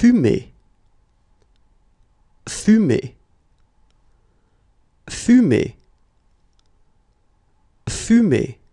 fumer, fumer, fumer, fumer.